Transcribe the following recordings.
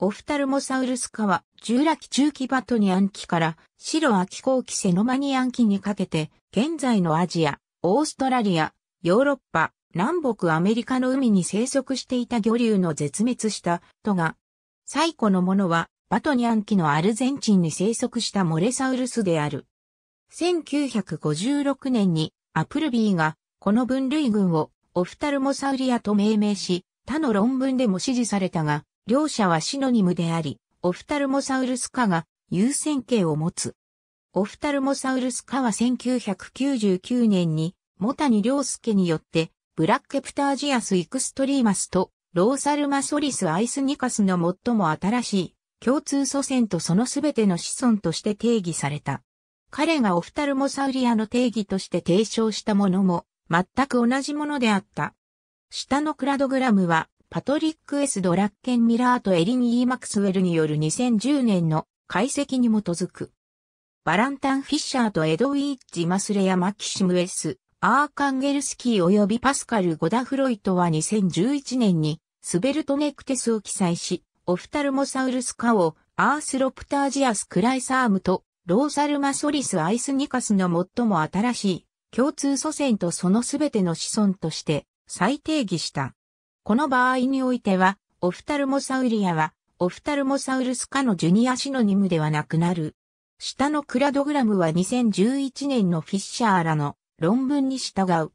オフタルモサウルス科は、従来期中期バトニアン期から、白秋後期セノマニアン期にかけて、現在のアジア、オーストラリア、ヨーロッパ、南北アメリカの海に生息していた魚流の絶滅したとが、最古のものは、バトニアン期のアルゼンチンに生息したモレサウルスである。1956年に、アプルビーが、この分類群を、オフタルモサウリアと命名し、他の論文でも支持されたが、両者はシノニムであり、オフタルモサウルス科が優先形を持つ。オフタルモサウルス科は1999年に、モタニス介によって、ブラックペプタージアスイクストリーマスと、ローサルマソリスアイスニカスの最も新しい共通祖先とそのすべての子孫として定義された。彼がオフタルモサウリアの定義として提唱したものも全く同じものであった。下のクラドグラムはパトリック・エスドラッケン・ミラーとエリン・イー・マクスウェルによる2010年の解析に基づく。バランタン・フィッシャーとエドウィッジ・マスレやマキシム・ S・ ス、アーカンゲルスキー及びパスカル・ゴダフロイトは2011年にスベルトネクテスを記載し、オフタルモサウルス科をアースロプタージアス・クライサームとローサルマソリス・アイスニカスの最も新しい共通祖先とそのすべての子孫として再定義した。この場合においては、オフタルモサウリアは、オフタルモサウルス科のジュニアシノニムではなくなる。下のクラドグラムは2011年のフィッシャーらの論文に従う。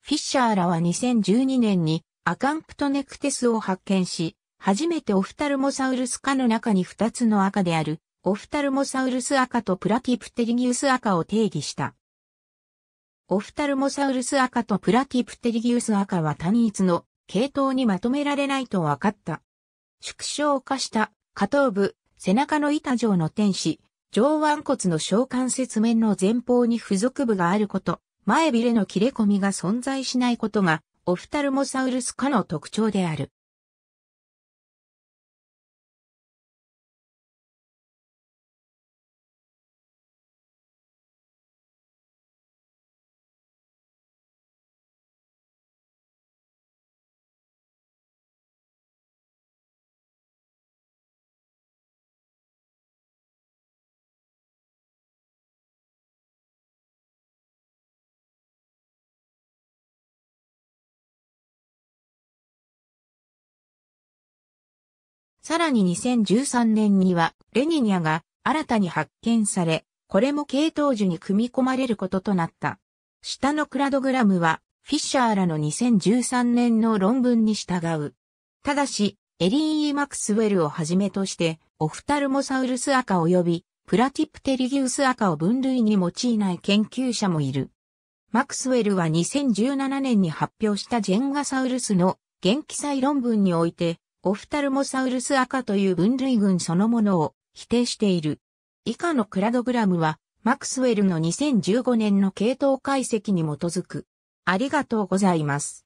フィッシャーらは2012年にアカンプトネクテスを発見し、初めてオフタルモサウルス科の中に2つの赤である、オフタルモサウルス赤とプラティプテリギウス赤を定義した。オフタルモサウルス赤とプラティプテリギウス赤は単一の系統にまとめられないと分かった。縮小化した下頭部、背中の板状の天使、上腕骨の小関節面の前方に付属部があること、前びれの切れ込みが存在しないことが、オフタルモサウルス科の特徴である。さらに2013年にはレニニアが新たに発見され、これも系統樹に組み込まれることとなった。下のクラドグラムはフィッシャーらの2013年の論文に従う。ただし、エリー・イマクスウェルをはじめとして、オフタルモサウルス赤及びプラティプテリギウス赤を分類に用いない研究者もいる。マクスウェルは2017年に発表したジェンガサウルスの元気祭論文において、オフタルモサウルス赤という分類群そのものを否定している。以下のクラドグラムは、マクスウェルの2015年の系統解析に基づく。ありがとうございます。